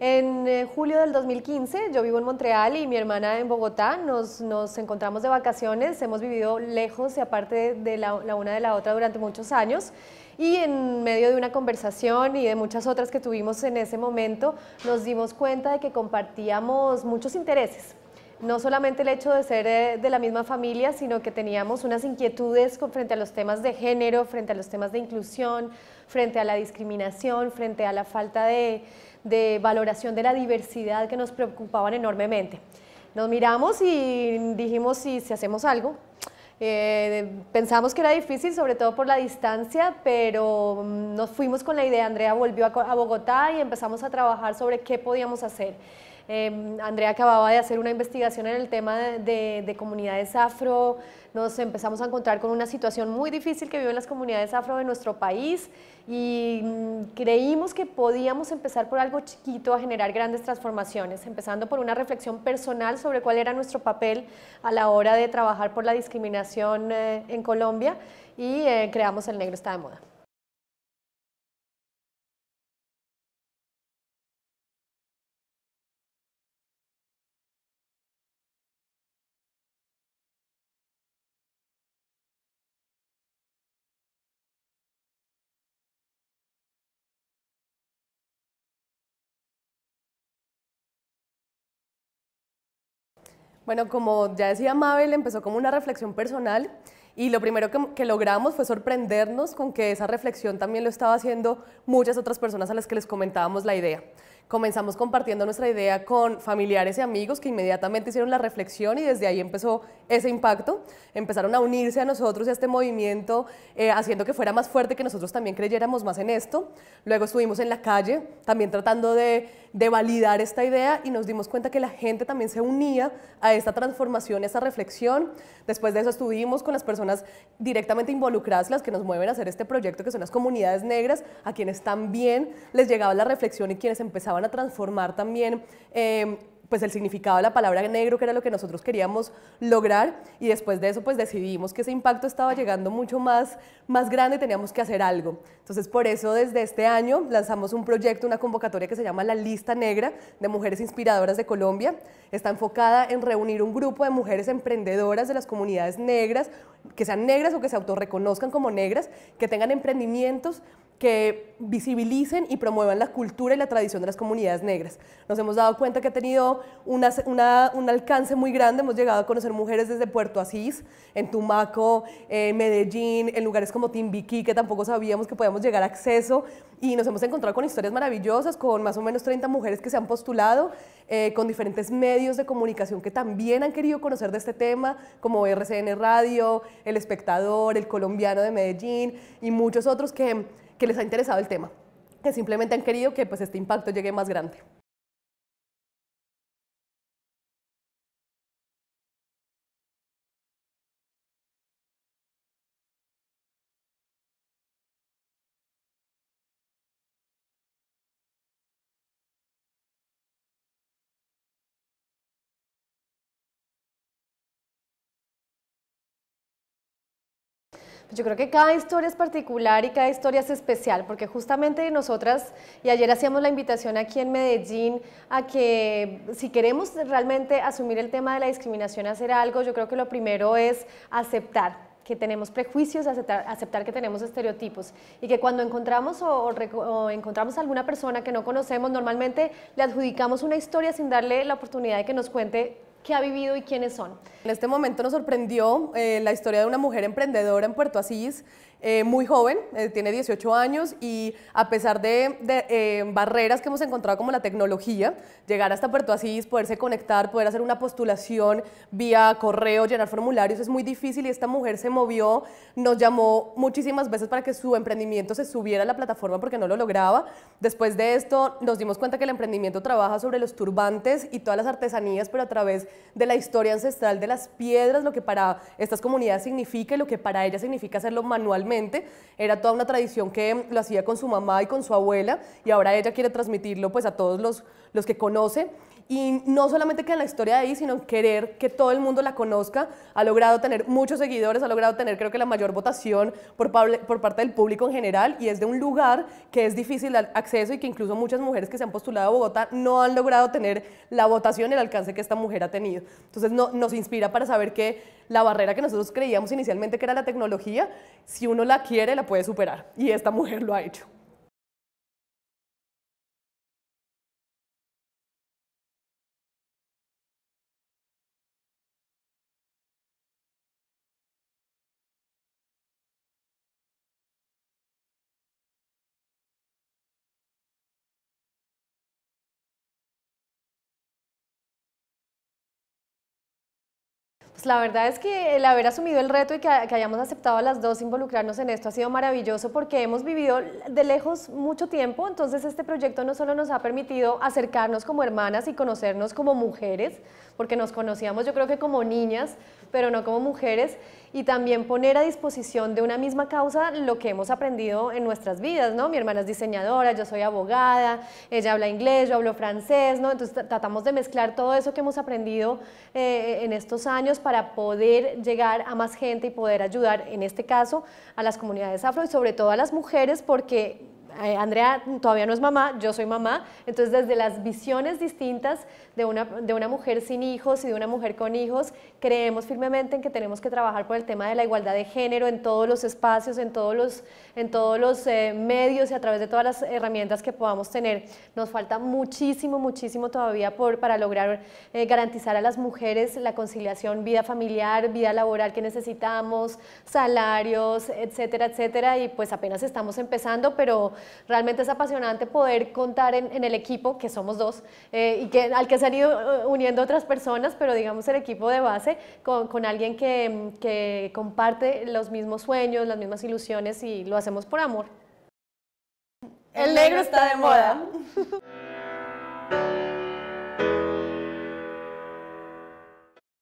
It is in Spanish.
En eh, julio del 2015, yo vivo en Montreal y mi hermana en Bogotá, nos, encontramos de vacaciones, hemos vivido lejos y aparte de la, la una de la otra durante muchos años. Y en medio de una conversación y de muchas otras que tuvimos en ese momento, nos dimos cuenta de que compartíamos muchos intereses no solamente el hecho de ser eh, de la misma familia, sino que teníamos unas inquietudes frente a los temas de género, frente a los temas de inclusión, frente a la discriminación, frente a la falta de, de valoración de la diversidad que nos preocupaban enormemente. Nos miramos y dijimos si, si hacemos algo. Eh, pensamos que era difícil, sobre todo por la distancia, pero mm, nos fuimos con la idea. Andrea volvió a, a Bogotá y empezamos a trabajar sobre qué podíamos hacer. Em, Andrea acababa de hacer una investigación en el tema de, comunidades afro. Nos empezamos a encontrar con una situación muy difícil que viven las comunidades afro de nuestro país y mm, creímos que podíamos empezar por algo chiquito a generar grandes transformaciones, empezando por una reflexión personal sobre cuál era nuestro papel a la hora de trabajar por la discriminación eh, en Colombia y eh, creamos El Negro está de moda. Bueno, como ya decía Mabel, empezó como una reflexión personal y lo primero que, logramos fue sorprendernos con que esa reflexión también lo estaba haciendo muchas otras personas a las que les comentábamos la idea comenzamos compartiendo nuestra idea con familiares y amigos que inmediatamente hicieron la reflexión y desde ahí empezó ese impacto. Empezaron a unirse a nosotros y a este movimiento, eh, haciendo que fuera más fuerte, que nosotros también creyéramos más en esto. Luego estuvimos en la calle, también tratando de, de validar esta idea y nos dimos cuenta que la gente también se unía a esta transformación, a esta reflexión. Después de eso estuvimos con las personas directamente involucradas, las que nos mueven a hacer este proyecto, que son las comunidades negras, a quienes también les llegaba la reflexión y quienes empezaban a transformar también em, pues el significado de la palabra negro, que era lo que nosotros queríamos lograr, y después de eso pues decidimos que ese impacto estaba llegando mucho más, más grande y teníamos que hacer algo. Entonces por eso desde este año lanzamos un proyecto, una convocatoria que se llama La Lista Negra de Mujeres Inspiradoras de Colombia. Está enfocada en reunir un grupo de mujeres emprendedoras de las comunidades negras, que sean negras o que se autorreconozcan como negras, que tengan emprendimientos que visibilicen y promuevan la cultura y la tradición de las comunidades negras. Nos hemos dado cuenta que ha tenido un alcance muy grande, hemos llegado a conocer mujeres desde Puerto Asís, en Tumaco, en eh, Medellín, en lugares como Timbiquí, que tampoco sabíamos que podíamos llegar a acceso, y nos hemos encontrado con historias maravillosas, con más o menos 30 mujeres que se han postulado, eh, con diferentes medios de comunicación que también han querido conocer de este tema, como RCN Radio, El Espectador, El Colombiano de Medellín y muchos otros que que les ha interesado el tema, que simplemente han querido que pues este impacto llegue más grande. Pues yo creo que cada historia es particular y cada historia es especial, porque justamente nosotras, y ayer hacíamos la invitación aquí en Medellín, a que si queremos realmente asumir el tema de la discriminación, hacer algo, yo creo que lo primero es aceptar, que tenemos prejuicios, aceptar, que tenemos estereotipos y que cuando encontramos o, o, encontramos a alguna persona que no conocemos, normalmente le adjudicamos una historia sin darle la oportunidad de que nos cuente qué ha vivido y quiénes son. En este momento nos sorprendió eh, la historia de una mujer emprendedora en Puerto Asís eh, muy joven, eh, tiene 18 años y a pesar de, eh, barreras que hemos encontrado como la tecnología, llegar hasta Puerto Asís, poderse conectar, poder hacer una postulación vía correo, llenar formularios, es muy difícil y esta mujer se movió, nos llamó muchísimas veces para que su emprendimiento se subiera a la plataforma porque no lo lograba. Después de esto nos dimos cuenta que el emprendimiento trabaja sobre los turbantes y todas las artesanías, pero a través de la historia ancestral de las piedras, lo que para estas comunidades significa y lo que para ellas significa hacerlo manualmente era toda una tradición que lo hacía con su mamá y con su abuela y ahora ella quiere transmitirlo pues a todos los, los que conoce y no solamente que en la historia de ahí, sino querer que todo el mundo la conozca. Ha logrado tener muchos seguidores, ha logrado tener creo que la mayor votación por, parte del público en general y es de un lugar que es difícil de acceso y que incluso muchas mujeres que se han postulado a Bogotá no han logrado tener la votación, el alcance que esta mujer ha tenido. Entonces nos inspira para saber que la barrera que nosotros creíamos inicialmente que era la tecnología, si uno la quiere, la puede superar. Y esta mujer lo ha hecho. Pues la verdad es que el haber asumido el reto y que, hayamos aceptado a las dos involucrarnos en esto ha sido maravilloso porque hemos vivido de lejos mucho tiempo, entonces este proyecto no solo nos ha permitido acercarnos como hermanas y conocernos como mujeres, porque nos conocíamos yo creo que como niñas, pero no como mujeres, y también poner a disposición de una misma causa lo que hemos aprendido en nuestras vidas, ¿no? Mi hermana es diseñadora, yo soy abogada, ella habla inglés, yo hablo francés, ¿no? Entonces tratamos de mezclar todo eso que hemos aprendido eh, en estos años para poder llegar a más gente y poder ayudar, en este caso, a las comunidades afro y sobre todo a las mujeres, porque eh, Andrea todavía no es mamá, yo soy mamá, entonces desde las visiones distintas de una, de una mujer sin hijos y de una mujer con hijos, creemos firmemente en que tenemos que trabajar por el tema de la igualdad de género en todos los espacios, en todos los, en todos los eh, medios y a través de todas las herramientas que podamos tener. Nos falta muchísimo, muchísimo todavía por, para lograr eh, garantizar a las mujeres la conciliación vida familiar, vida laboral que necesitamos, salarios, etcétera, etcétera, y pues apenas estamos empezando, pero realmente es apasionante poder contar en, el equipo, que somos dos, eh, y que, al que se han ido eh, uniendo otras personas, pero digamos el equipo de base, con, alguien que comparte los mismos sueños, las mismas ilusiones y lo hacemos por amor. El negro está de moda.